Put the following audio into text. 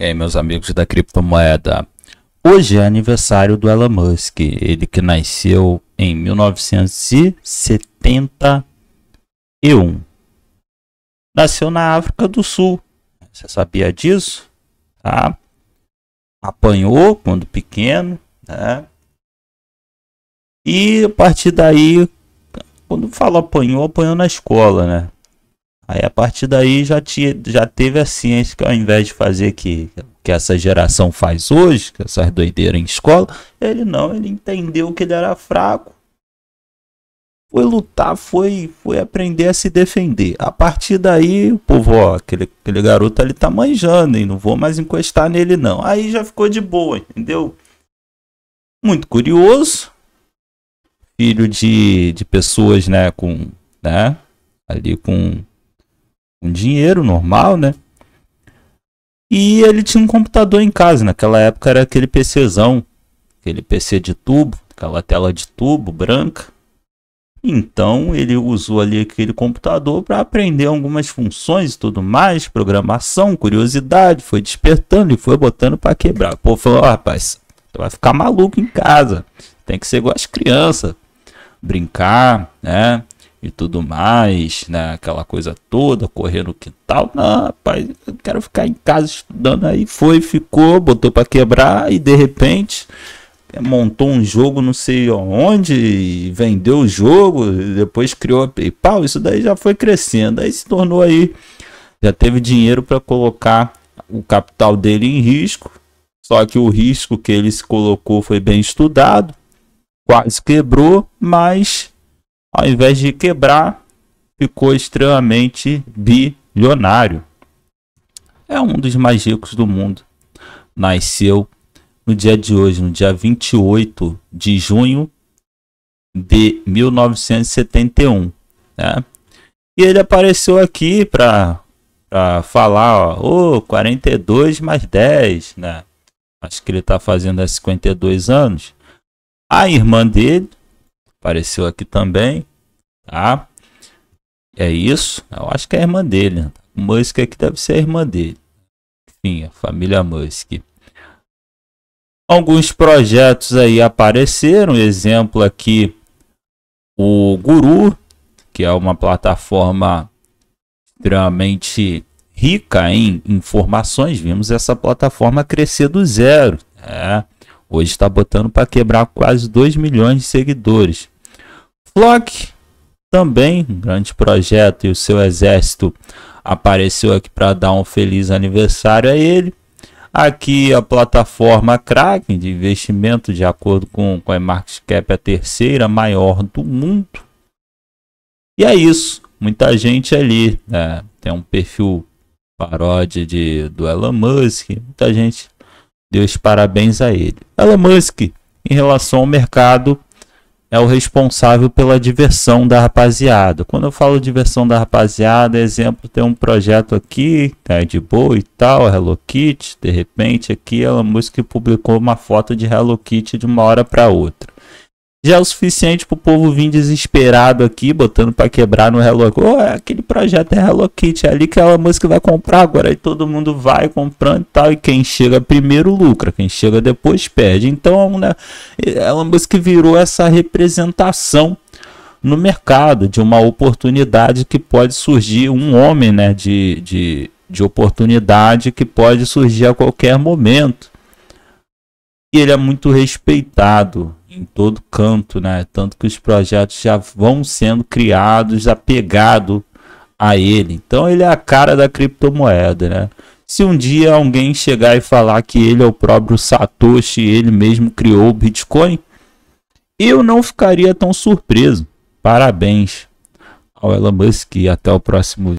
E aí, meus amigos da criptomoeda. Hoje é aniversário do Elon Musk, ele que nasceu em 1971. Nasceu na África do Sul. Você sabia disso? Tá? Apanhou quando pequeno, né? E a partir daí, quando falo apanhou, apanhou na escola, né? Aí a partir daí já, tinha, já teve a ciência que ao invés de fazer que, que essa geração faz hoje, que essas doideiras em escola, ele não, ele entendeu que ele era fraco. Foi lutar, foi, foi aprender a se defender. A partir daí, o povo, ó, aquele, aquele garoto ali tá manjando, hein? Não vou mais encostar nele, não. Aí já ficou de boa, entendeu? Muito curioso. Filho de, de pessoas, né, com. né? Ali com um dinheiro normal, né? E ele tinha um computador em casa. Naquela época era aquele PCzão, aquele PC de tubo, aquela tela de tubo branca. Então ele usou ali aquele computador para aprender algumas funções e tudo mais, programação, curiosidade, foi despertando e foi botando para quebrar. O povo falou: oh, rapaz, tu vai ficar maluco em casa, tem que ser igual as crianças, brincar, né? e tudo mais, né? Aquela coisa toda, correr no quintal. Não, rapaz, eu quero ficar em casa estudando. Aí foi, ficou, botou para quebrar e de repente montou um jogo não sei onde, vendeu o jogo, depois criou a PayPal. Isso daí já foi crescendo. Aí se tornou aí, já teve dinheiro para colocar o capital dele em risco. Só que o risco que ele se colocou foi bem estudado, quase quebrou, mas ao invés de quebrar, ficou extremamente bilionário. É um dos mais ricos do mundo. Nasceu no dia de hoje, no dia 28 de junho de 1971. Né? E ele apareceu aqui para falar, ó, oh, 42 mais 10, né? Acho que ele está fazendo há 52 anos. A irmã dele, Apareceu aqui também, tá? É isso. Eu acho que é a irmã dele. O né? Musk aqui deve ser a irmã dele. Enfim, a família Musk. Alguns projetos aí apareceram. Exemplo aqui, o Guru, que é uma plataforma extremamente rica em informações. Vimos essa plataforma crescer do zero. Né? Hoje está botando para quebrar quase 2 milhões de seguidores. Locke também, um grande projeto e o seu exército apareceu aqui para dar um feliz aniversário a ele. Aqui a plataforma Kraken de investimento, de acordo com, com a Cap, é a terceira maior do mundo. E é isso. Muita gente ali. Né? Tem um perfil paródia de, do Elon Musk. Muita gente deu os parabéns a ele. Elon Musk, em relação ao mercado, é o responsável pela diversão da rapaziada. Quando eu falo diversão da rapaziada, é exemplo, tem um projeto aqui, tá de boa e tal, Hello Kitty, de repente aqui ela é música publicou uma foto de Hello Kitty de uma hora para outra já é o suficiente pro povo vir desesperado aqui, botando para quebrar no Hello Kitty. Oh, é aquele projeto é Hello Kitty, é ali que aquela música vai comprar agora. E todo mundo vai comprando e tal. E quem chega primeiro lucra, quem chega depois perde. Então é né, é uma música que virou essa representação no mercado de uma oportunidade que pode surgir, um homem né, de, de, de oportunidade que pode surgir a qualquer momento. E ele é muito respeitado em todo canto, né? Tanto que os projetos já vão sendo criados apegado a ele. Então ele é a cara da criptomoeda, né? Se um dia alguém chegar e falar que ele é o próprio Satoshi, ele mesmo criou o Bitcoin, eu não ficaria tão surpreso. Parabéns ao Elon Musk e até o próximo